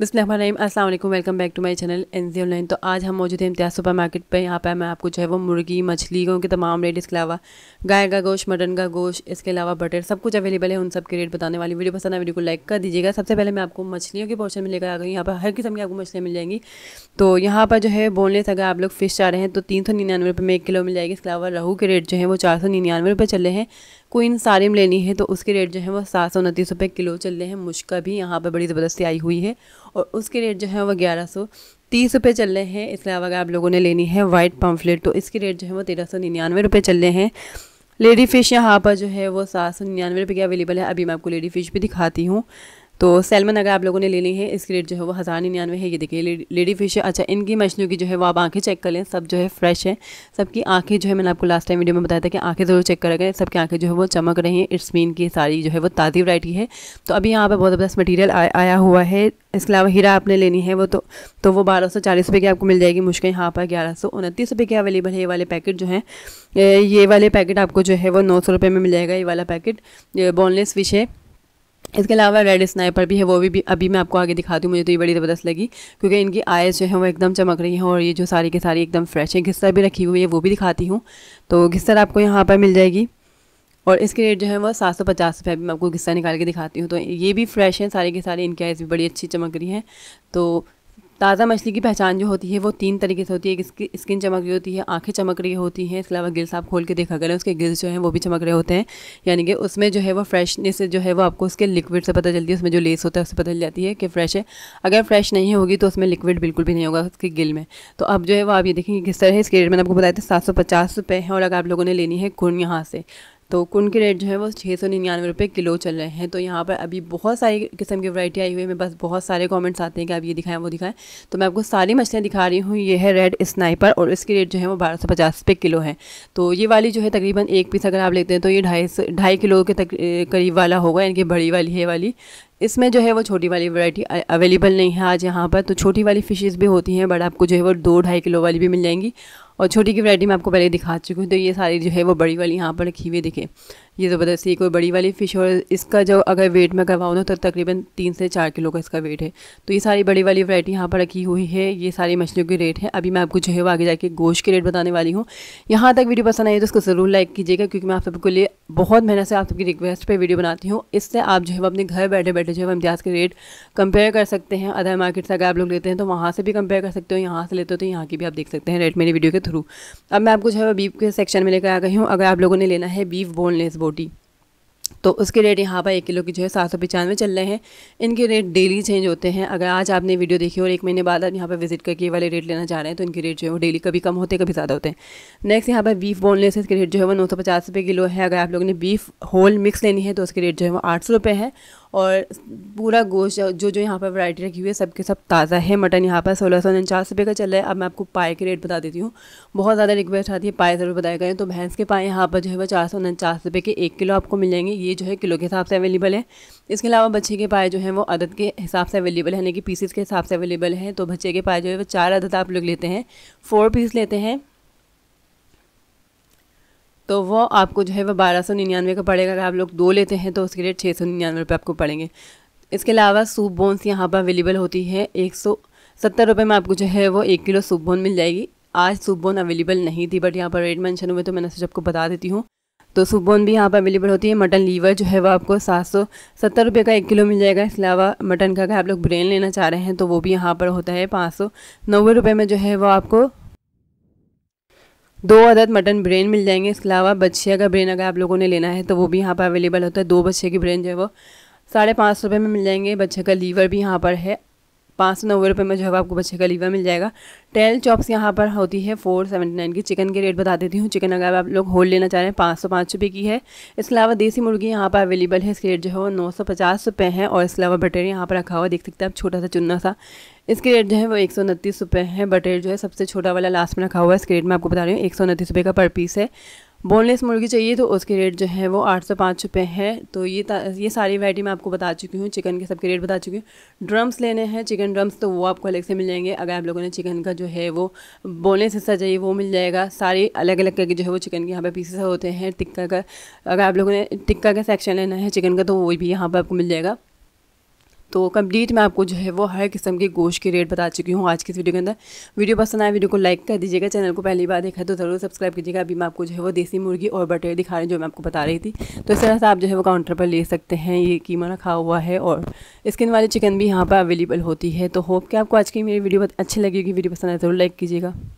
बिस्मिल्लाम अस्सलाम welcome back to my channel N G online तो आज हम मौजूद हैं इम्तियाज़ सुपर मार्केट पर यहाँ पर मैं आपको जो है वो मुर्गी मछली के तमाम रेट इसके अलावा गाय का गोश्त मटन का गोश्त इसके अलावा बटर सब कुछ अवेलेबल है उन सब के रेट बताने वाली वीडियो पसंद है वीडियो को लाइक कर दीजिएगा सबसे पहले मैं आपको मछलियों के पोर्शन में लेकर आ गई यहाँ पर हर किस्म की आपको मछलियाँ मिल जाएंगी तो यहाँ पर जो है बोनलेस अगर आप लोग फिश चाह रहे हैं तो तीन सौ निन्यानवे रुपये में एक किलो मिल जाएगी इसके अलावा रहू के रेट जो है वो चार सौ निन्यानवे रुपये चल रहे हैं कोई सारिम लेनी है तो उसके रेट जो है वो सात सौ उनतीस रुपये किलो चल रहे हैं मुश्का भी यहाँ पर बड़ी ज़बरदस्ती आई हुई है और उसके रेट जो है वो ग्यारह सौ तीस रुपये चल रहे हैं इसके अलावा अगर आप लोगों ने लेनी है वाइट पम्फलेट तो इसके रेट जो है वो तेरह सौ निन्यानवे रुपये चल रहे हैं लेडी फ़िश यहाँ पर जो है वो सात सौ निन्यानवे रुपये की अवेलेबल है अभी मैं आपको लेडी फ़िश भी दिखाती हूँ तो सैलमन अगर आप लोगों ने लेनी है इसकी रेट जो है वो हज़ार निन्यानवे है ये देखिए ले, लेडी फिश है अच्छा इनकी मछलियों की जो है वो आप आंखें चेक कर लें सब जो है फ्रेश है सबकी आंखें जो है मैंने आपको लास्ट टाइम वीडियो में बताया था कि आंखें ज़रूर चेक करा करें सबकी आंखें जो है वो चमक रही हैं इट्स मीन की सारी जो है वो ताज़ी वरायटी है तो अभी यहाँ पर बहुत ज़बरदस्त मटीरियल आया हुआ है इसके अलावा हीरा आपने लेनी है वो तो तो वो बारह सौ चालीस रुपये की आपको मिल जाएगी मुश्किल यहाँ पर ग्यारह सौ उनतीस रुपये के अवेलेबल है ये वाले पैकेट जो हैं ये वाले पैकेट आपको जो है वो नौ सौ रुपये में मिल जाएगा ये वाला पैकेट बोनलेस फिश है इसके अलावा रेड स्नाइपर भी है वो भी, भी अभी मैं आपको आगे दिखाती हूँ मुझे तो ये बड़ी ज़बरदस्त लगी क्योंकि इनकी आयस जो है वो एकदम चमक रही है और ये जो सारी की सारी एकदम फ्रेश है घिस्तर भी रखी हुई है वो भी दिखाती हूँ तो घिस्तर आपको यहाँ पर मिल जाएगी और इसके रेट जो है वो सात सौ पचास रुपये मैं आपको घिस्सा निकाल के दिखाती हूँ तो ये भी फ्रेश है सारी की सारी इनकी आयस भी बड़ी अच्छी चमक रही है तो ताज़ा मछली की पहचान जो होती है वो तीन तरीके से होती है इसकी स्किन चमक रही होती है आंखें चमक रही होती हैं इसके अलावा गिल्स आप खोल के देखा करें उसके गिल्स जो हैं वो भी चमक रहे होते हैं यानी कि उसमें जो है वो फ्रेशनेस जो है वो आपको उसके लिक्विड से पता चलती है उसमें जो लेस होता है उससे पता चल जाती है कि फ्रेश है अगर फ्रेश नहीं होगी तो उसमें लिक्विड बिल्कुल भी नहीं होगा उसके गिल में तो अब जो है वो आप ये देखेंगे किस तरह इसके रेट मैंने आपको बताया था सात सौ पचास और अगर आप लोगों ने लेनी है गुण यहाँ से तो कुन के रेट जो है वो छः सौ निन्यानवे रुपये किलो चल रहे हैं तो यहाँ पर अभी बहुत सारी किस्म की वैरायटी आई हुई है मैं बस बहुत सारे कमेंट्स आते हैं कि आप ये दिखाएं वो दिखाएं तो मैं आपको सारी मछलियाँ दिखा रही हूँ ये है रेड स्नाइपर और इसकी रेट जो है वो बारह सौ पचास रुपये किलो है तो ये वाली जो है तकरीबन एक पीस अगर आप लेते हैं तो ये ढाई ढाई किलो के तक करीब वाला होगा यानी कि बड़ी वाली है वाली इसमें जो है वो छोटी वाली वैरायटी अवेलेबल नहीं है आज यहाँ पर तो छोटी वाली फ़िशेज़ भी होती हैं बट आपको जो है वो दो ढाई किलो वाली भी मिल जाएंगी और छोटी की वैरायटी मैं आपको पहले दिखा चुकी हूँ तो ये सारी जो है वो बड़ी वाली यहाँ पर रखी हुई दिखे ये ज़बरदस्ती तो कोई बड़ी वाली फ़िश और इसका जो अगर वेट में करवाऊँ ना तो तकरीबन तीन से चार किलो का इसका वेट है तो ये सारी बड़ी वाली वैरायटी यहाँ पर रखी हुई है ये सारी मछलियों के रेट है अभी मैं आपको जो है वो आगे जाके गोश्त के रेट बताने वाली हूँ यहाँ तक वीडियो पसंद आई तो उसको ज़रूर लाइक कीजिएगा क्योंकि मैं आप सबके लिए बहुत मेहनत से आप सबकी रिक्वेस्ट पर वीडियो बनाती हूँ इससे आप जो है वो अपने घर बैठे बैठे जो है इम्तियाज़ के रेट कंपेयर कर सकते हैं अदर मार्केट से अगर आप लोग लेते हैं तो वहाँ से भी कंपेयर कर सकते हो यहाँ से लेते हो तो यहाँ की भी आप देख सकते हैं रेट मेरी वीडियो के थ्रू अब मैं आपको जो है बीफ के सेक्शन में लेकर आ गई हूँ अगर आप लोगों ने लेना है बीफ बोनलेस बोन फोर्टी तो उसके रेट यहाँ पर एक किलो की जो है सात सौ पचानवे चल रहे हैं इनके रेट डेली चेंज होते हैं अगर आज आपने वीडियो देखी और एक महीने बाद आप यहाँ पर विजिट करके ये वाले रेट लेना चाह रहे हैं तो इनके रेट जो है वो डेली कभी कम होते हैं कभी ज़्यादा होते हैं नेक्स्ट यहाँ पर बीफ बोनलेस इसके रेट जो है वो नौ सौ पचास रुपये किलो है अगर आप लोगों ने बीफ होल मिक्स लेनी है तो उसके रेट जो है वो आठ सौ रुपये है और पूरा गोश्त जो जो यहाँ पर वैरायटी रखी हुई है सबके सब ताज़ा है मटन यहाँ पर सोलह सौ उनचास रुपये का चल रहा है अब मैं आपको पाए के रेट बता देती हूँ बहुत ज़्यादा रिक्वेस्ट आती है पाए ज़रूर बताए गए तो भैंस के पाए यहाँ पर जो है वो चार सौ उनचास रुपये के एक किलो आपको मिल जाएंगे ये जो है किलो के हिसाब से अवेलेबल है इसके अलावा बच्चे के पाए जो है वो अदद के हिसाब से अवेलेबल है यानी कि पीसेस के हिसाब से अवेलेबल है तो बच्चे के पाए जो है वो चार अदद आप लोग लेते हैं फोर पीस लेते हैं तो वो आपको जो है वो बारह सौ निन्यानवे का पड़ेगा अगर आप लोग दो लेते हैं तो उसके रेट छः सौ निन्यानवे रुपये आपको पड़ेंगे इसके अलावा सूप बोन्स यहाँ पर अवेलेबल होती है एक सौ सत्तर रुपये में आपको जो है वो एक किलो सूप बोन मिल जाएगी आज सूप बोन अवेलेबल नहीं थी बट यहाँ पर रेट मैंशन हुए तो मैंने सोचा आपको बता देती हूँ तो सूप बोन भी यहाँ पर अवेलेबल होती है मटन लीवर जो है वो आपको सात सौ सत्तर रुपये का एक किलो मिल जाएगा इसके अलावा मटन का अगर आप लोग ब्रेन लेना चाह रहे हैं तो वो भी यहाँ पर होता है पाँच सौ नब्बे रुपये में जो है वो आपको दो अदद मटन ब्रेन मिल जाएंगे इसके अलावा बच्चिया का ब्रेन अगर आप लोगों ने लेना है तो वो भी यहाँ पर अवेलेबल होता है दो बच्चे की ब्रेन जो है वो साढ़े पाँच सौ रुपये में मिल जाएंगे बच्चे का लीवर भी यहाँ पर है पाँच सौ नब्बे रुपये में जो है आपको बच्चे का लीवा मिल जाएगा टेल चॉप्स यहाँ पर होती है फोर सेवेंटी नाइन की चिकन के रेट बता देती हूँ चिकन अगर आप लोग होल लेना चाह रहे हैं पाँच सौ पाँच रुपये की है इसके अलावा देसी मुर्गी यहाँ पर अवेलेबल है इसके रेट जो है वो नौ सौ पचास रुपये है और इसके अलावा बटेर यहाँ पर रखा हुआ देख सकते हैं आप छोटा सा चुना सा इसके रेट जो है वो एक सौ उनतीस रुपये है बटेर जो है सबसे छोटा वाला लास्ट में रखा हुआ है इसके रेट में आपको बता रही हूँ एक सौ उनतीस रुपये का पर पीस है बोनलेस मुर्गी चाहिए तो उसके रेट जो है वो आठ सौ पाँच रुपये है तो ये ये सारी वैरायटी मैं आपको बता चुकी हूँ चिकन के सबके रेट बता चुकी हूँ ड्रम्स लेने हैं चिकन ड्रम्स तो वो आपको अलग से मिल जाएंगे अगर आप लोगों ने चिकन का जो है वो बोनलेस हिस्सा चाहिए वो मिल जाएगा सारे अलग अलग करके जो है वो चिकन के यहाँ पर पीसेस होते हैं टिक्का का अगर आप लोगों ने टिक्का का सेक्शन लेना है चिकन का तो वो भी यहाँ पर आपको मिल जाएगा तो कंप्लीट मैं आपको जो है वो हर किस्म के गोश्त के रेट बता चुकी हूँ आज की इस वीडियो के अंदर वीडियो पसंद आए वीडियो को लाइक कर दीजिएगा चैनल को पहली बार देखा तो ज़रूर सब्सक्राइब कीजिएगा अभी मैं आपको जो है वो देसी मुर्गी और बटेर दिखा रही हूँ जो मैं आपको बता रही थी तो इस तरह से आप जो है वो काउंटर पर ले सकते हैं ये कीमा रखा हुआ है और स्किन वाली चिकन भी यहाँ पर अवेलेबल होती है तो होप कि आपको आज की मेरी वीडियो अच्छी लगेगी वीडियो पसंद आए तो ज़रूर लाइक कीजिएगा